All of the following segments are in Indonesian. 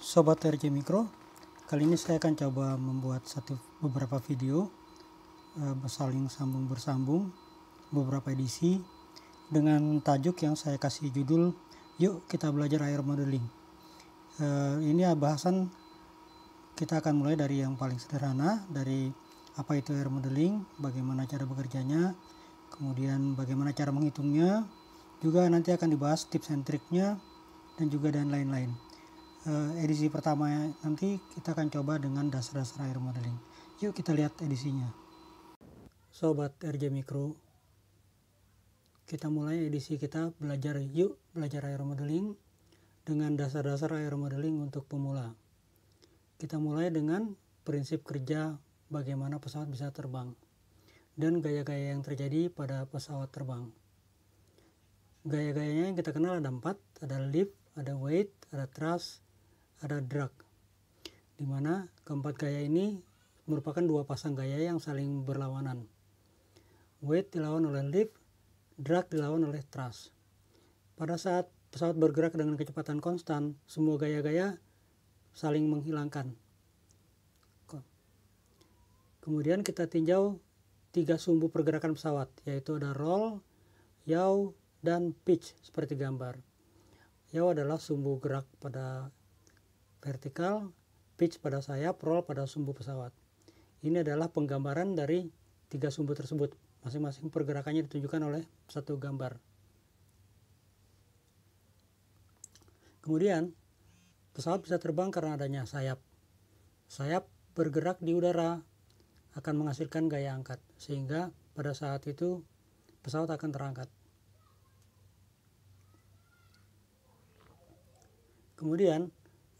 Sobat RJ Mikro, kali ini saya akan coba membuat satu beberapa video e, bersaling sambung bersambung beberapa edisi dengan tajuk yang saya kasih judul Yuk kita belajar air modeling. E, ini bahasan kita akan mulai dari yang paling sederhana dari apa itu air modeling, bagaimana cara bekerjanya, kemudian bagaimana cara menghitungnya, juga nanti akan dibahas tips and triknya dan juga dan lain-lain uh, edisi pertama ya. nanti kita akan coba dengan dasar-dasar air modeling yuk kita lihat edisinya sobat RG Micro kita mulai edisi kita belajar yuk belajar air modeling dengan dasar-dasar air modeling untuk pemula kita mulai dengan prinsip kerja bagaimana pesawat bisa terbang dan gaya-gaya yang terjadi pada pesawat terbang gaya-gayanya yang kita kenal ada empat ada lift, ada weight, ada thrust, ada drag dimana keempat gaya ini merupakan dua pasang gaya yang saling berlawanan weight dilawan oleh lift drag dilawan oleh thrust pada saat pesawat bergerak dengan kecepatan konstan semua gaya-gaya saling menghilangkan kemudian kita tinjau tiga sumbu pergerakan pesawat yaitu ada roll yaw dan pitch seperti gambar yaw adalah sumbu gerak pada vertikal, pitch pada sayap, roll pada sumbu pesawat. Ini adalah penggambaran dari tiga sumbu tersebut. Masing-masing pergerakannya ditunjukkan oleh satu gambar. Kemudian, pesawat bisa terbang karena adanya sayap. Sayap bergerak di udara akan menghasilkan gaya angkat, sehingga pada saat itu pesawat akan terangkat. Kemudian,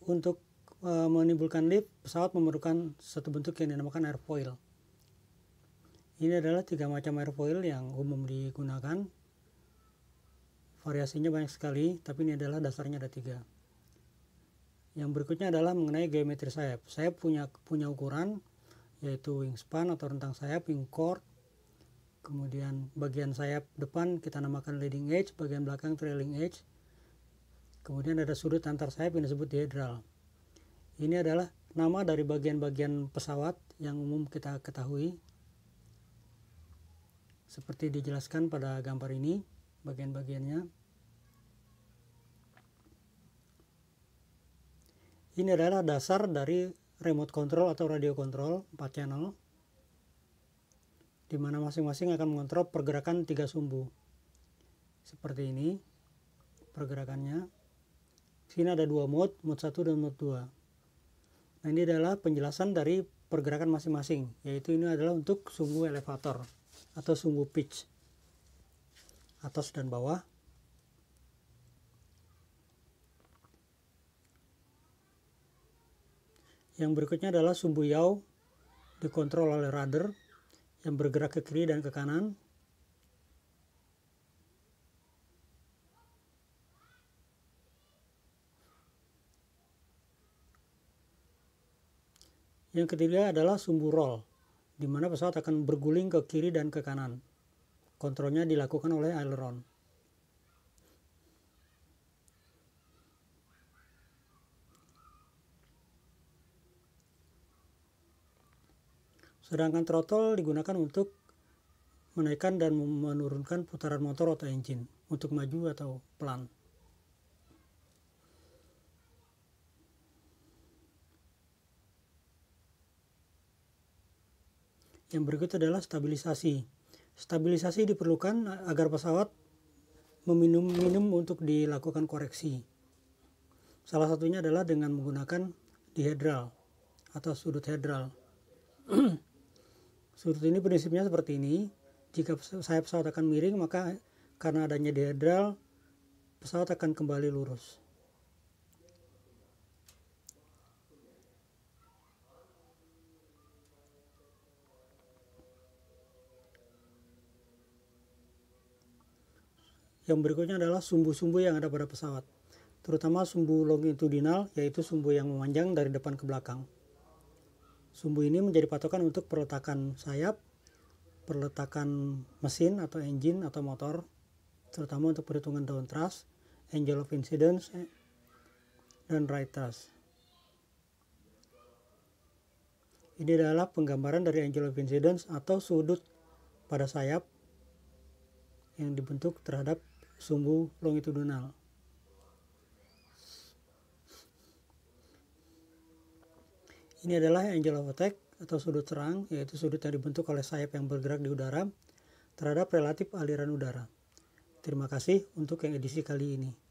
untuk e, menimbulkan lift, pesawat memerlukan satu bentuk yang dinamakan airfoil. Ini adalah tiga macam airfoil yang umum digunakan. Variasinya banyak sekali, tapi ini adalah dasarnya ada tiga. Yang berikutnya adalah mengenai geometri sayap. Sayap punya punya ukuran, yaitu wingspan atau rentang sayap, wing chord, kemudian bagian sayap depan kita namakan leading edge, bagian belakang trailing edge, Kemudian ada sudut antar sayap yang disebut dihedral. Ini adalah nama dari bagian-bagian pesawat yang umum kita ketahui. Seperti dijelaskan pada gambar ini, bagian-bagiannya. Ini adalah dasar dari remote control atau radio control 4 channel di mana masing-masing akan mengontrol pergerakan tiga sumbu. Seperti ini pergerakannya sini ada dua mode, mode 1 dan mode 2. Nah, ini adalah penjelasan dari pergerakan masing-masing, yaitu ini adalah untuk sumbu elevator atau sumbu pitch. Atas dan bawah. Yang berikutnya adalah sumbu yaw dikontrol oleh rudder yang bergerak ke kiri dan ke kanan Yang ketiga adalah sumbu roll, di mana pesawat akan berguling ke kiri dan ke kanan. Kontrolnya dilakukan oleh aileron. Sedangkan throttle digunakan untuk menaikkan dan menurunkan putaran motor atau engine untuk maju atau pelan. Yang berikut adalah stabilisasi. Stabilisasi diperlukan agar pesawat meminum-minum untuk dilakukan koreksi. Salah satunya adalah dengan menggunakan dihedral atau sudut hedral. sudut ini prinsipnya seperti ini. Jika sayap pesawat akan miring, maka karena adanya dihedral, pesawat akan kembali lurus. Yang berikutnya adalah sumbu-sumbu yang ada pada pesawat, terutama sumbu longitudinal, yaitu sumbu yang memanjang dari depan ke belakang. Sumbu ini menjadi patokan untuk perletakan sayap, perletakan mesin atau engine atau motor, terutama untuk perhitungan down thrust, angle of incidence, dan right thrust. Ini adalah penggambaran dari angle of incidence atau sudut pada sayap yang dibentuk terhadap sumbu longitudinal. Ini adalah angel of attack atau sudut terang yaitu sudut yang dibentuk oleh sayap yang bergerak di udara terhadap relatif aliran udara. Terima kasih untuk yang edisi kali ini.